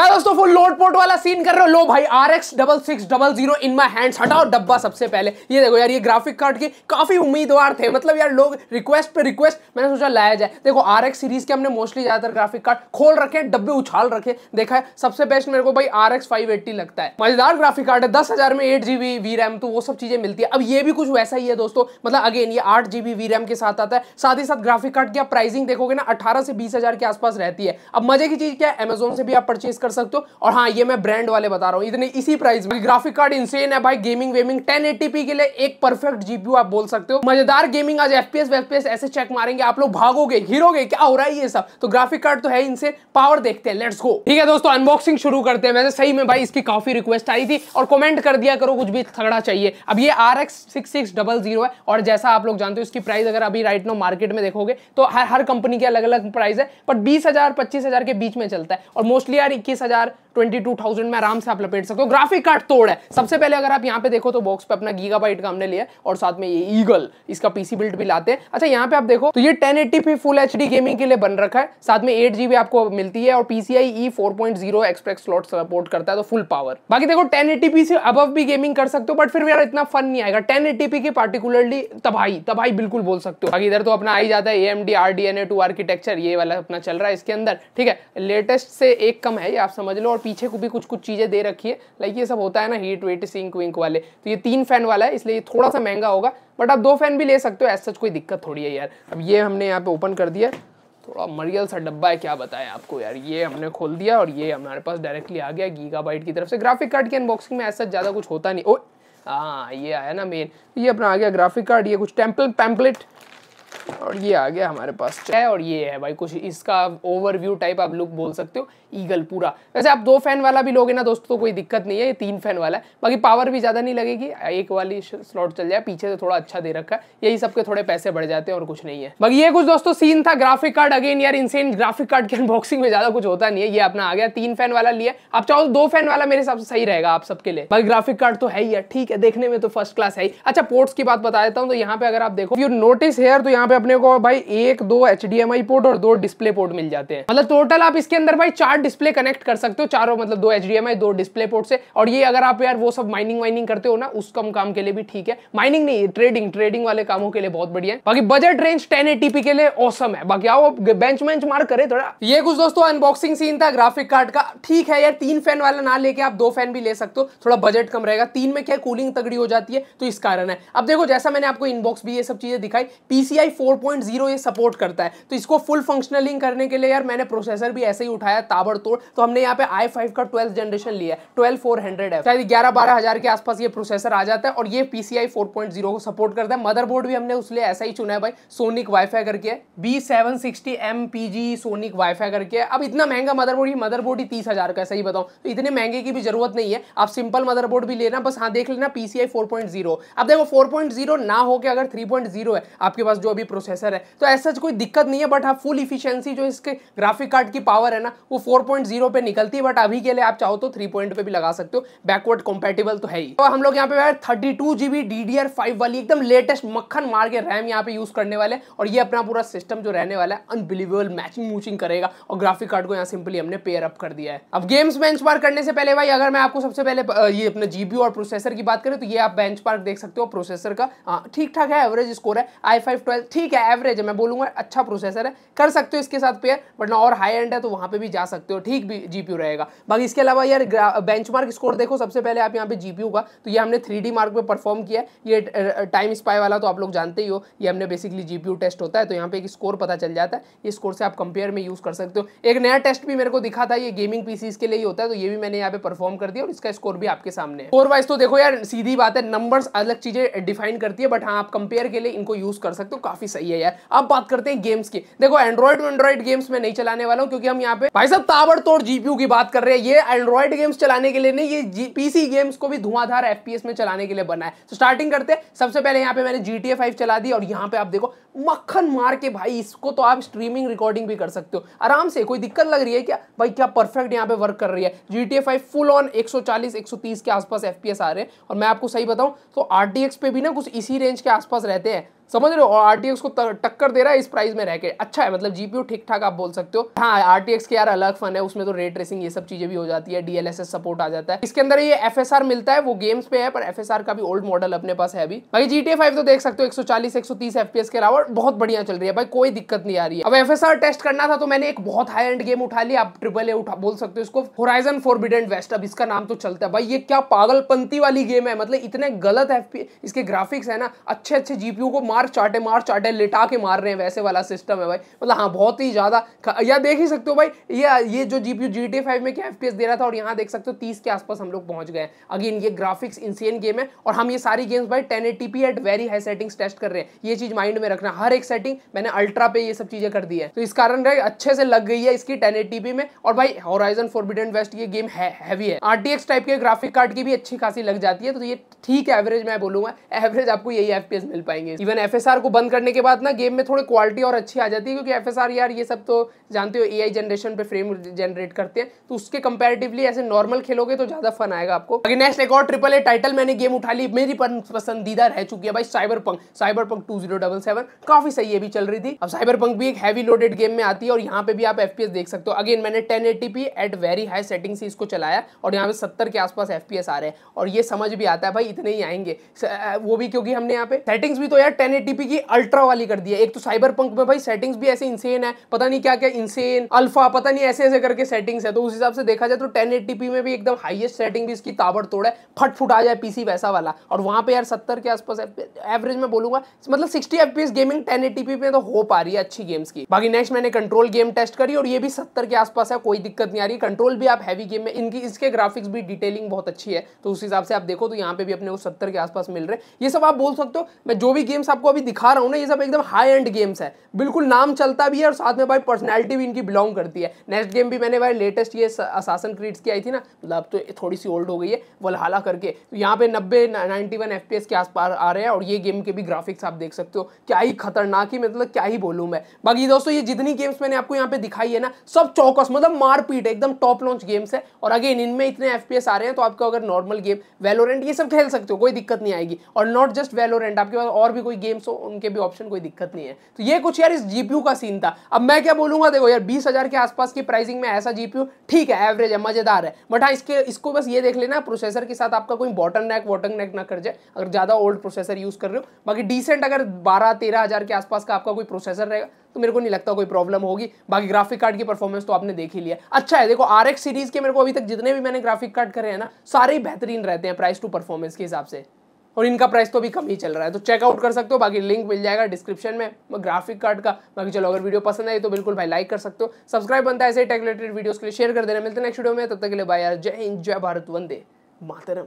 क्या दोस्तों full load port वाला सीन कर रहे हो लो भाई R X double six double zero in my hands हटाओ डब्बा सबसे पहले ये देखो यार ये ग्राफिक कार्ड के काफी उम्मीदवार थे मतलब यार लोग रिक्वेस्ट पे रिक्वेस्ट मैंने सोचा लाया जाए देखो आर एक्स सीरीज के हमने मोस्टली ज्यादातर ग्राफिक कार्ड खोल रखे हैं डब्बे उछाल रखे देखा है सबसे बेस्ट मेरे को भाई आर एक्स फाइव एट्टी लगता है मजेदार ग्राफिक कार्ड है दस हजार में एट जीबी वी रैम तो वो सब चीजें मिलती है अब ये भी कुछ वैसा ही है दोस्तों मतलब अगेन ये आठ जीबी वी रैम के साथ आता है साथ ही साथ ग्राफिक कार्ड की आप प्राइसिंग देखोगे ना अठारह से बीस हजार के आसपास रहती है अब मजे की चीज क्या है अमेजोन से भी आप परचेज कर कर सकते हो और हाँ ये मैं ब्रांड वाले बता रहा हूँ इतने इसी प्राइस में ग्राफिक कार्ड इंसेन है भाई गेमिंग वेमिंग टेन के लिए एक परफेक्ट जीपी आप बोल सकते हो मजेदार गेमिंग आज एफपीएस वेफपीएस ऐसे चेक मारेंगे आप लोग भागोगे हिरोगे क्या हो रहा है ये सब तो ग्राफिक कार्ड तो है इनसे पावर देखते हैं लेट्स गो ठीक है दोस्तों अनबॉक्सिंग शुरू करते हैं वैसे सही में भाई इसकी काफी रिक्वेस्ट आई थी और कमेंट कर दिया करो कुछ भी थगड़ा चाहिए अब ये आर एक्स है और जैसा आप लोग जानते हो इसकी प्राइस अगर अभी राइट नो मार्केट में देखोगे तो हर हर कंपनी के अलग अलग प्राइस है पर बीस हजार के बीच में चलता है और मोस्टली यार इक्कीस हजार 22,000 में आराम से आप लपेट सकते हो ग्राफिक कार्ड तोड़ है सबसे पहले अगर आप यहाँ पे देखो तो बॉक्स पे अपना गीगा बाइट का हमने लिया और साथ में ये ईगल इसका पीसी बिल्ड भी लाते हैं अच्छा यहाँ पे आप देखो तो ये ten eighty full H gaming के लिए बन रखा है साथ में एट जीबी आपको मिलती है और PCI E four point zero express slot support करता है तो फुल पावर बाकी देखो टेन से अब भी गेमिंग कर सकते हो बट फिर यार इतना फन नहीं आएगा टेन एट्टी की पार्टिकुलरली तबाही तबाही बिल्कुल बोल सकते हो बाकी इधर तो अपना आई जाता है A M D R D N A two architecture ये वाला अपना चल रहा है इसके अंदर ठीक है लेटेस्ट से एक कम है ये आप समझ लो और पीछे को भी कुछ कुछ चीज़ें दे रखी है लाइक ये सब होता है ना हीट वेट सिंक विंक वाले तो ये तीन फैन वाला है इसलिए ये थोड़ा सा महंगा होगा बट आप दो फैन भी ले सकते हो एज सच कोई दिक्कत थोड़ी है यार अब ये हमने यहाँ पे ओपन कर दिया थोड़ा मरियल सा डब्बा है क्या बताएं आपको यार ये हमने खोल दिया और ये हमारे पास डायरेक्टली आ गया गीगा की तरफ से ग्राफिक कार्ड की अनबॉक्सिंग में ऐसा ज़्यादा कुछ होता नहीं ओ हाँ ये आया ना मेन ये अपना आ गया ग्राफिक कार्ड ये कुछ टेम्पल पैम्पलेट और ये आ गया हमारे पास है और ये है भाई कुछ इसका ओवरव्यू टाइप आप लुक बोल सकते हो ईगल पूरा वैसे आप दो फैन वाला भी लोगे ना दोस्तों तो कोई दिक्कत नहीं है ये तीन फैन वाला है बाकी पावर भी ज़्यादा नहीं लगेगी एक वाली स्लॉट चल जाए पीछे से थोड़ा अच्छा दे रखा है यही सबके थोड़े पैसे बढ़ जाते हैं और कुछ नहीं है बाकी ये कुछ दोस्तों सीन था ग्राफिक कार्ड अगेन यार इनसे ग्राफिक कार्ड की अनबॉक्सिंग में ज़्यादा कुछ होता नहीं है ये अपना आ गया तीन फैन वाला लिया आप चाहो तो दो फैन वाला मेरे हिसाब से सही रहेगा आप सबके लिए बाकी ग्राफिक कार्ड तो है ही है ठीक है देखने में तो फर्स्ट क्लास है अच्छा पोर्ट्स की बात बता देता हूँ तो यहाँ पे अगर आप देखो यू नोटिस हेयर तो यहाँ पे अपने को भाई एक दो एच पोर्ट और दो डिस्प्ले पोर्ट मिल जाते हैं मतलब टोटल आप इसके अंदर भाई चार आठ डिस्प्ले कनेक्ट कर सकते हो चारों मतलब दो एच दो डिस्प्ले पोर्ट से और ये अगर आप यार वो सब माइनिंग वाइनिंग करते हो ना उस कम काम के लिए भी ठीक है माइनिंग नहीं ट्रेडिंग ट्रेडिंग वाले कामों के लिए बहुत बढ़िया है बाकी बजट रेंज टेन के लिए औसम है बाकी आओ बेंच वेंच मार करे थोड़ा ये कुछ दोस्तों अनबॉक्सिंग सीन था ग्राफिक कार्ड का ठीक है यार तीन फैन वाला ना लेके आप दो फैन भी ले सकते हो थोड़ा बजट कम रहेगा तीन में क्या कूलिंग तगड़ी हो जाती है तो इस कारण है अब देखो जैसा मैंने आपको इनबॉक्स भी ये सब चीजें दिखाई पीसीआई 4.0 ये सपोर्ट करता है तो इसको फुल फंक्शनलिंग करने के लिए यार मैंने प्रोसेसर भी ऐसे ही उठाया ताबड़ ताबड़तोड़ तो हमने यहाँ पे आई फाइव का ट्वेल्थ जनरेशन लिया है ट्वेल्व फोर हंड्रेड है शायद ग्यारह बारह हजार के आसपास ये प्रोसेसर आ जाता है और ये पीसीआई फोर पॉइंट जीरो को सपोर्ट करता है मदरबोर्ड भी हमने उसलिए ऐसा ही चुना है भाई सोनिक वाईफाई करके B seven sixty M P G sonic wifi करके अब इतना महंगा मदरबोर्ड ही मदरबोर्ड ही तीस हजार का सही बताऊँ तो इतने महंगे की भी जरूरत नहीं है आप सिंपल मदरबोर्ड भी लेना बस हाँ देख लेना पीसीआई फोर पॉइंट जीरो अब देखो फोर पॉइंट जीरो ना होकर अगर थ्री पॉइंट जीरो है आपके पास जो अभी प्रोसेसर है तो ऐसा कोई दिक्कत नहीं है बट हाँ फुल इफिशियंसी जो इसके ग्राफिक कार्ड की पावर है ना वो 4.0 पे निकलती है बट अभी के लिए आप चाहो तो थ्री पॉइंट पे भी लगा सकते हो बैकवर्ड कॉम्पेटेबल तो है ही तो हम लोग यहाँ पे थर्टी टू जीबी डी वाली एकदम लेटेस्ट मक्खन मार के रैम यहाँ पे यूज करने वाले और ये अपना पूरा सिस्टम जो रहने वाला है अनबिलीवेबल मैचिंग मूचिंग करेगा और ग्राफिक कार्ड को यहाँ सिंपली हमने पेयर अप कर दिया है अब गेम्स बेंच करने से पहले भाई अगर मैं आपको सबसे पहले ये अपने जीबी और प्रोसेसर की बात करें तो ये आप बेंच देख सकते हो प्रोसेसर का ठीक ठाक है एवरेज स्कोर है आई फाइव ठीक है एवरेज है मैं बोलूंगा अच्छा प्रोसेसर है कर सकते हो इसके साथ पेयर वरना और हाई एंड है तो वहां पर भी जा सकते सकते हो ठीक भी जीपीयू रहेगा बाकी इसके अलावा यार बेंचमार्क स्कोर देखो सबसे पहले आप यहाँ पे जीपीयू का तो ये हमने थ्री मार्क पे परफॉर्म किया ये टाइम स्पाई वाला तो आप लोग जानते ही हो ये हमने बेसिकली जीपीयू टेस्ट होता है तो यहाँ पे एक स्कोर पता चल जाता है ये स्कोर से आप कंपेयर में यूज़ कर सकते हो एक नया टेस्ट भी मेरे को दिखा था ये गेमिंग पीसीज के लिए ही होता है तो ये भी मैंने यहाँ पे परफॉर्म कर दिया और इसका स्कोर भी आपके सामने स्कोर वाइज तो देखो यार सीधी बात है नंबर अलग चीज़ें डिफाइन करती है बट हाँ आप कंपेयर के लिए इनको यूज़ कर सकते हो काफ़ी सही है यार अब बात करते हैं गेम्स की देखो एंड्रॉइड एंड्रॉइड गेम्स में नहीं चलाने वाला हूँ क्योंकि हम यहाँ पे भाई साहब ताबड़तोड़ जीपीयू की बात कर रहे हैं ये एंड्रॉइड गेम्स चलाने के लिए नहीं ये पीसी गेम्स को भी धुआंधार एफपीएस में चलाने के लिए बना है तो स्टार्टिंग करते हैं सबसे पहले यहाँ पे मैंने जी टी चला दी और यहाँ पे आप देखो मक्खन मार के भाई इसको तो आप स्ट्रीमिंग रिकॉर्डिंग भी कर सकते हो आराम से कोई दिक्कत लग रही है क्या भाई क्या परफेक्ट यहाँ पे वर्क कर रही है जी टी फुल ऑन एक सौ के आसपास एफ आ रहे हैं और मैं आपको सही बताऊँ तो आर पे भी ना कुछ इसी रेंज के आसपास रहते हैं समझ रहे हो और आर को टक्कर दे रहा है इस प्राइस में रह के अच्छा है मतलब जीपीयू ठीक ठाक आप बोल सकते हो हाँ आर के यार अलग फन है उसमें तो रेट रेसिंग ये सब चीजें भी हो जाती है डीएलएसएस सपोर्ट आ जाता है इसके अंदर ये एफ मिलता है वो गेम्स पे है पर एफ का भी ओल्ड मॉडल अपने पास है अभी भाई जी फाइव तो देख सकते हो एक सौ चालीस एक सौ तीस के अलावा बहुत बढ़िया चल रही है भाई कोई दिक्कत नहीं आ रही है अब एफ टेस्ट करना था तो मैंने एक बहुत हाई एंड गेम उठा लिया आप ट्रिपल ए उठा बोल सकते हो इसको होराइजन फोरबिडेंट वेस्ट अब इसका नाम तो चलता है भाई ये क्या पागलपंती वाली गेम है मतलब इतने गलत एफ इसके ग्राफिक्स है ना अच्छे अच्छे जीपीयू को मार मार चाटे मार चाटे लिटा के मार रहे हैं वैसे वाला सिस्टम है भाई मतलब हाँ बहुत ही ज़्यादा या देख ही सकते हो भाई ये ये जो जी पी में क्या एफ दे रहा था और यहाँ देख सकते हो तीस के आसपास हम लोग पहुँच गए अगेन ये ग्राफिक्स इंसियन गेम है और हम ये सारी गेम्स भाई ten eight very high settings test कर रहे हैं ये चीज़ माइंड में रखना हर एक सेटिंग मैंने अल्ट्रा पे ये सब चीज़ें कर दी है तो इस कारण भाई अच्छे से लग गई है इसकी टेन में और भाई हॉराइजन फोरबिडन वेस्ट ये गेम है हैवी है आर टाइप के ग्राफिक कार्ड की भी अच्छी खासी लग जाती है तो ये ठीक है एवरेज मैं बोलूंगा एवरेज आपको यही एफ मिल पाएंगे इवन एफएसआर को बंद करने के बाद ना गेम में थोड़ी क्वालिटी और अच्छी आ जाती है क्योंकि आर यार ये सब तो जानते हो एआई जनरेशन पे फ्रेम जनरेट करते हैं तो उसके कंपेरेटिवली ऐसे नॉर्मल खेलोगे तो ज़्यादा फन आएगा आपको नेक्स्ट एक और ट्रिपल ए टाइटल मैंने गेम उठा ली मेरी पसंदीदा रह चुकी है भाई cyberpunk cyberpunk two zero double seven काफ़ी सही अभी भी चल रही थी अब साइबर पंक भी एक हैवी लोडेड गेम में आती है और यहाँ पे भी आप एफ देख सकते हो अगेन मैंने ten eight very high setting से इसको चलाया और यहाँ पे सत्तर के आसपास एफ आ रहे हैं और ये समझ भी आता है भाई इतने ही आएंगे वो भी क्योंकि हमने यहाँ पे सेटिंग्स भी तो यार टेन 1080p की अल्ट्रा वाली कर दी है एक तो साइबर पंक में भाई सेटिंग्स भी ऐसे इंसेन है पता नहीं क्या क्या इंसेन अल्फा पता नहीं ऐसे ऐसे करके सेटिंग्स है तो उस हिसाब से देखा जाए तो टेन में भी एकदम हाइएस्ट सेटिंग भी इसकी ताबड़ तोड़ है फट फुट आ जाए पीसी वैसा वाला और वहां पर यार सत्तर के आसपास एवरेज में बोलूंगा मतलब सिक्सटी एफ गेमिंग टेन में तो हो पा रही है अच्छी गेम्स की बाकी नेक्स्ट मैंने कंट्रोल गेम टेस्ट करी और ये भी सत्तर के आसपास है कोई दिक्कत नहीं आ रही कंट्रोल भी आप हैवी गेम में इनकी इसके ग्राफिक्स भी डिटेलिंग बहुत अच्छी है तो उस हिसाब से आप देखो तो यहाँ पे भी अपने को सत्तर के आसपास मिल रहे ये सब आप बोल सकते हो मैं जो भी गेम्स आपको आपको अभी दिखा रहा हूँ ना ये सब एकदम हाई एंड गेम्स है बिल्कुल नाम चलता भी है और साथ में भाई पर्सनैलिटी भी इनकी बिलोंग करती है नेक्स्ट गेम भी मैंने भाई लेटेस्ट ये असासन क्रीड्स की आई थी ना मतलब तो थोड़ी सी ओल्ड हो गई है वलहाला करके तो यहाँ पे नब्बे नाइन्टी वन एफ के आस आ रहे हैं और ये गेम के भी ग्राफिक्स आप देख सकते हो क्या ही खतरनाक ही मतलब क्या ही बोलूँ मैं बाकी दोस्तों ये जितनी गेम्स मैंने आपको यहाँ पे दिखाई है ना सब चौकस मतलब मारपीट एकदम टॉप लॉन्च गेम्स है और अगेन इनमें इतने एफ आ रहे हैं तो आपको अगर नॉर्मल गेम वेलोरेंट ये सब खेल सकते हो कोई दिक्कत नहीं आएगी और नॉट जस्ट वेलोरेंट आपके पास और भी कोई गेम गेम्स हो उनके भी ऑप्शन कोई दिक्कत नहीं है तो ये कुछ यार इस जीपीयू का सीन था अब मैं क्या बोलूंगा देखो यार बीस हजार के आसपास की प्राइसिंग में ऐसा जीपीयू ठीक है एवरेज है मजेदार है बट हाँ इसके इसको बस ये देख लेना प्रोसेसर के साथ आपका कोई बॉटन नेक वॉटन नेक ना कर जाए अगर ज़्यादा ओल्ड प्रोसेसर यूज़ कर रहे हो बाकी डिसेंट अगर बारह तेरह के आसपास का आपका कोई प्रोसेसर रहेगा तो मेरे को नहीं लगता कोई प्रॉब्लम होगी बाकी ग्राफिक कार्ड की परफॉर्मेंस तो आपने देख ही लिया अच्छा है देखो आर सीरीज के मेरे को अभी तक जितने भी मैंने ग्राफिक कार्ड करे हैं ना सारे बेहतरीन रहते हैं प्राइस टू परफॉर्मेंस के हिसाब से और इनका प्राइस तो अभी कम ही चल रहा है तो चेकआउट कर सकते हो बाकी लिंक मिल जाएगा डिस्क्रिप्शन में ग्राफिक कार्ड का बाकी चलो अगर वीडियो पसंद आई तो बिल्कुल भाई लाइक कर सकते हो सब्सक्राइब बनता है ऐसे टेक रिलेटेड वीडियोस के लिए शेयर कर देना मिलते हैं नेक्स्ट वीडियो में तब तक के लिए भाई यार जय हिंद जय भारत वंदे मातरम